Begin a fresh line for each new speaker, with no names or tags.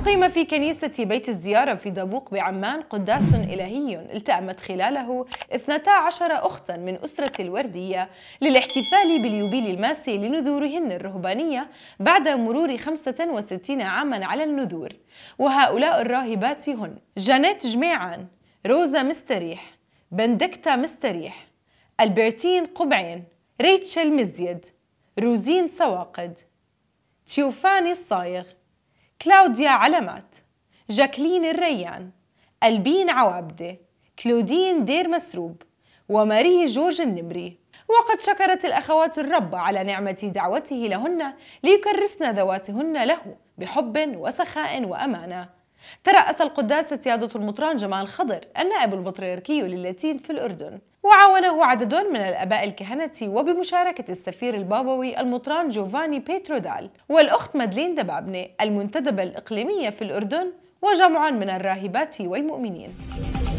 أقيم في كنيسة بيت الزيارة في دبوق بعمان قداس إلهي التأمت خلاله 12 أختا من أسرة الوردية للاحتفال باليوبيل الماسي لنذورهن الرهبانية بعد مرور 65 عاما على النذور وهؤلاء الراهبات هن جانيت جميعان روزا مستريح بندكتا مستريح البرتين قبعين ريتشل مزيد روزين سواقد تيوفاني الصايغ كلاوديا علامات جاكلين الريان ألبين عوابدة كلودين دير مسروب وماري جورج النمري وقد شكرت الأخوات الرب على نعمة دعوته لهن ليكرسن ذواتهن له بحب وسخاء وأمانة ترأس القداس سيادة المطران جمال خضر النائب البطريركي للاتين في الأردن وعاونه عدد من الأباء الكهنة وبمشاركة السفير البابوي المطران جوفاني بيترودال والأخت مادلين دبابنة المنتدبة الإقليمية في الأردن وجمع من الراهبات والمؤمنين